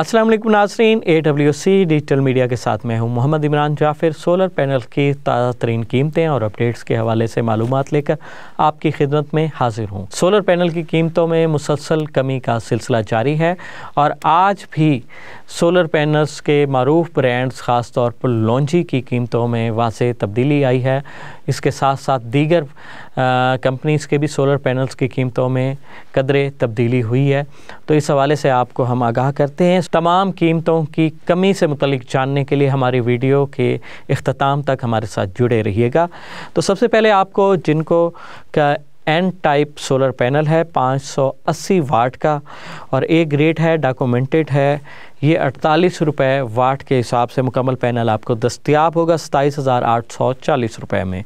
अस्सलाम वालेकुम नाजरीन A W C digital media के साथ मैं हूं मोहम्मद इमरान जाफिर सोलर पैनल की ताज़ा तरीन कीमतें और अपडेट्स के हवाले से मालूम लेकर आपकी खिदमत में हाजिर हूं सोलर पैनल की कीमतों में मुसलसल कमी का सिलसिला जारी है और आज भी सोलर पैनल्स के मरूफ ब्रांड्स ख़ास तौर पर लॉन्जी की कीमतों में से तब्दीली आई है इसके साथ साथ दीगर कंपनीज़ के भी सोलर पैनल्स की कीमतों में कदरे तब्दीली हुई है तो इस हवाले से आपको हम आगाह करते हैं तमाम कीमतों की कमी से मतलब जानने के लिए हमारी वीडियो के अख्ताम तक हमारे साथ जुड़े रहिएगा तो सबसे पहले आपको जिनको का एन टाइप सोलर पैनल है 580 वाट का और एक ग्रेड है डॉक्यूमेंटेड है ये अड़तालीस रुपये वाट के हिसाब से मुकम्मल पैनल आपको दस्तियाब होगा सताईस हज़ार आठ सौ चालीस रुपये में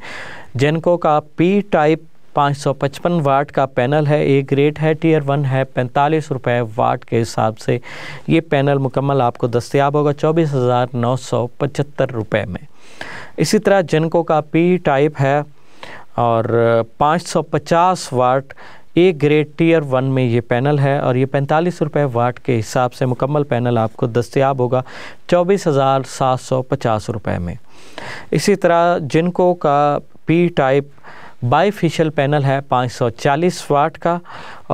जेनको का पी टाइप 555 वाट का पैनल है एक ग्रेड है टीयर वन है पैंतालीस रुपये वाट के हिसाब से ये पैनल मुकम्मल आपको दस्तियाब होगा चौबीस हज़ार नौ सौ पचहत्तर में इसी तरह जनको का पी टाइप है और 550 watt A grade tier one में ये पैनल है और ये पैंतालीस रुपये वाट के हिसाब से मुकम्मल पैनल आपको दस्तियाब होगा चौबीस हज़ार सात सौ पचास रुपये में इसी तरह जिनको का पी टाइप बाईफिशल पैनल है 540 वाट का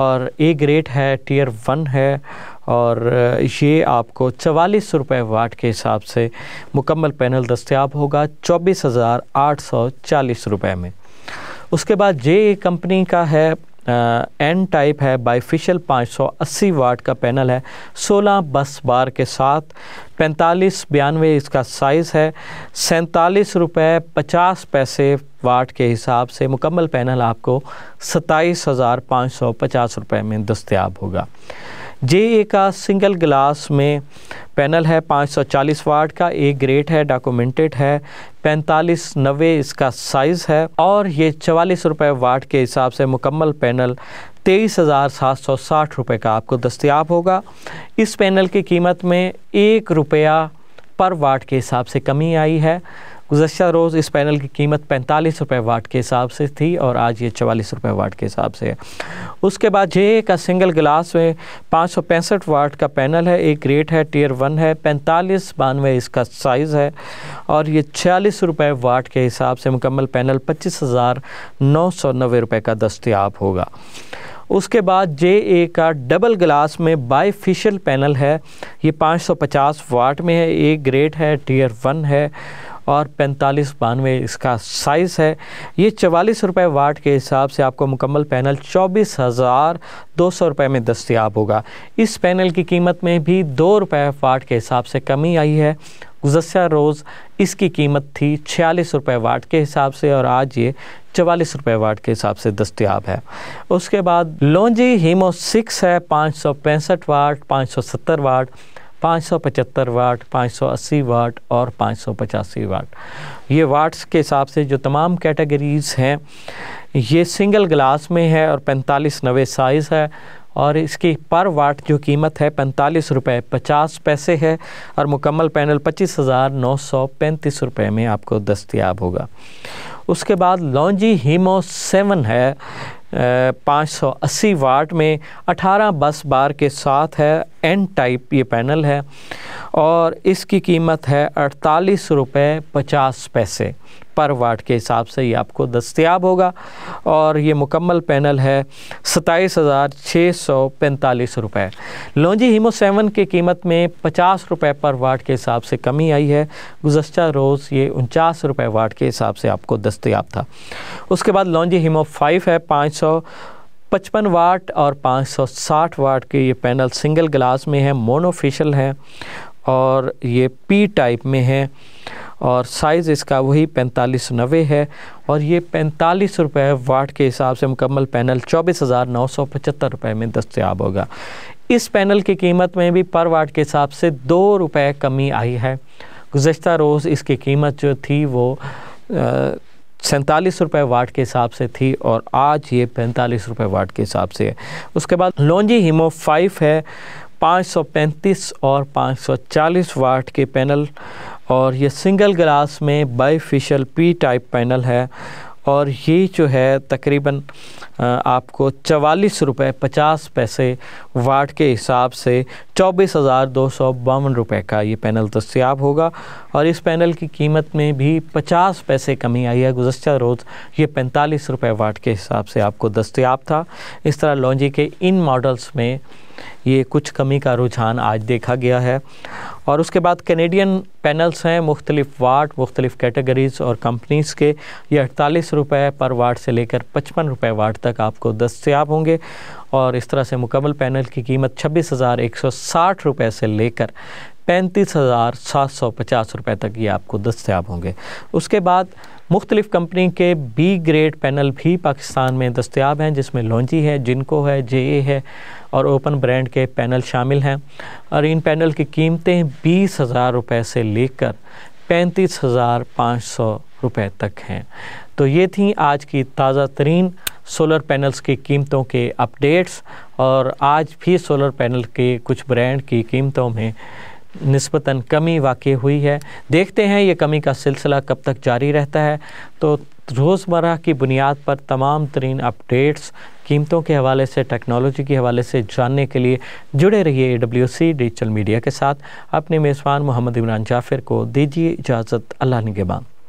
और ए ग्रेड है टीयर वन है और ये आपको चवालीस रुपये वाट के हिसाब से मुकम्मल पैनल दस्तियाब होगा चौबीस हज़ार आठ सौ चालीस रुपये में उसके बाद जे कंपनी का है एन टाइप है बाईफिशल 580 वाट का पैनल है 16 बस बार के साथ पैंतालीस बयानवे इसका साइज़ है सैंतालीस रुपये पचास पैसे वाट के हिसाब से मुकम्मल पैनल आपको सताईस हज़ार पाँच सौ पचास रुपये में दस्तियाब होगा जे का सिंगल ग्लास में पैनल है 540 वाट का ए ग्रेट है डॉक्यूमेंटेड है पैंतालीस नबे इसका साइज़ है और ये चवालीस रुपये वाट के हिसाब से मुकम्मल पैनल तेईस हज़ार सात सौ साठ रुपये का आपको दस्तियाब होगा इस पैनल की कीमत में एक रुपया पर वाट के हिसाब से कमी आई है गुजशत रोज़ इस पैनल की कीमत पैंतालीस रुपये वाट के हिसाब से थी और आज ये चवालीस रुपये वाट के हिसाब से है उसके बाद जे का सिंगल ग्लास में पाँच सौ पैंसठ वाट का पैनल है एक रेट है टीयर वन है पैंतालीस बानवे इसका साइज़ है और ये छियालीस रुपये वाट के हिसाब से मुकम्मल पैनल पच्चीस हज़ार नौ सौ नबे रुपये का दस्तियाब होगा उसके बाद जे ए का डबल ग्लास में बाईफिशल पैनल है ये पाँच सौ पचास वाट में है एक ग्रेट है टीयर वन है और पैंतालीस बानवे इसका साइज़ है ये चवालीस रुपये वाट के हिसाब से आपको मुकम्मल पैनल चौबीस हज़ार दो सौ रुपये में दस्तियाब होगा इस पैनल की कीमत में भी दो रुपये वाट के हिसाब से कमी आई है गुजस् रोज़ इसकी कीमत थी छियालीस रुपये वाट के हिसाब से और आज ये चवालीस रुपये वाट के हिसाब से दस्तियाब है उसके बाद लॉन्जी हीमो सिक्स है पाँच सौ पैंसठ वाट पाँच सौ सत्तर वाट 575 वाट 580 वाट और 585 वाट ये वाट्स के हिसाब से जो तमाम कैटेगरीज़ हैं ये सिंगल ग्लास में है और पैंतालीस नवे साइज़ है और इसकी पर वाट जो कीमत है पैंतालीस रुपये पचास पैसे है और मुकम्मल पैनल पच्चीस हज़ार नौ सौ पैंतीस रुपये में आपको दस्तियाब होगा उसके बाद लॉन्जी हीमो सेवन है 580 वाट में 18 बस बार के साथ है एन टाइप ये पैनल है और इसकी कीमत है अड़तालीस रुपये पचास पैसे पर वाट के हिसाब से ये आपको दस्तियाब होगा और ये मुकम्मल पैनल है सताईस हज़ार छः सौ पैंतालीस रुपये लॉन्जी हीमो सेवन की कीमत में पचास रुपये पर वाट के हिसाब से कमी आई है गुजशत रोज़ ये उनचास रुपये वाट के हिसाब से आपको दस्तियाब था उसके बाद लॉन्जी हीमो फाइव है पाँच सौ पचपन वाट और 560 वाट के ये पैनल सिंगल ग्लास में है मोनोफिशल है और ये पी टाइप में है और साइज़ इसका वही पैंतालीस नबे है और ये पैंतालीस रुपये वाट के हिसाब से मुकम्मल पैनल चौबीस हज़ार नौ सौ पचहत्तर रुपये में दस्तियाब होगा इस पैनल की कीमत में भी पर वाट के हिसाब से दो रुपये कमी आई है गुज्त रोज़ इसकी कीमत जो थी वो सैंतालीस रुपये वाट के हिसाब से थी और आज ये पैंतालीस रुपये वाट के हिसाब से है उसके बाद लॉन्जी हीमो फाइव है 535 और 540 वाट के पैनल और ये सिंगल ग्लास में बाईफिशल पी टाइप पैनल है और ये जो है तकरीबन आपको चवालीस रुपये पचास पैसे वाट के हिसाब से चौबीस हज़ार दो सौ बावन रुपये का ये पैनल दस्याब होगा और इस पैनल की कीमत में भी पचास पैसे कमी आई है गुजशत रोज़ ये पैंतालीस रुपये वाट के हिसाब से आपको दस्याब था इस तरह लॉन्जी के इन मॉडल्स में ये कुछ कमी का रुझान आज देखा गया है और उसके बाद कैनेडियन पैनल्स हैं मुख्तलिफ वाट मुख्तलिफ कैटेगरीज़ और कंपनीज़ के ये अड़तालीस रुपये पर वाट से लेकर पचपन रुपये वाट तक आपको दस्तियाब होंगे और इस तरह से मुकम्मल पैनल की कीमत छब्बीस हज़ार एक सौ साठ रुपये से लेकर पैंतीस हज़ार सात सौ पचास रुपये तक ये आपको दस्तियाब होंगे उसके बाद मुख्तलिफ़ कंपनी के बी ग्रेड पैनल भी पाकिस्तान में दस्तियाब हैं जिसमें लॉन्जी है जिनको है जे ए है और ओपन ब्रांड के पैनल शामिल हैं और इन पैनल की कीमतें बीस हज़ार रुपये से लेकर पैंतीस हज़ार पाँच सौ रुपये तक हैं तो ये थी आज की ताज़ा तरीन सोलर पैनल्स की कीमतों के अपडेट्स और आज भी सोलर पैनल के कुछ ब्रांड की कीमतों में नस्बता कमी वाक़ हुई है देखते हैं ये कमी का सिलसिला कब तक जारी रहता है तो रोज़मर्रा की बुनियाद पर तमाम तरीन अपडेट्स कीमतों के हवाले से टेक्नोलॉजी के हवाले से जानने के लिए जुड़े रहिए A W C digital media के साथ अपने मेज़बान मोहम्मद इमरान जाफिर को दीजिए इजाज़त अल्लाह निगेबान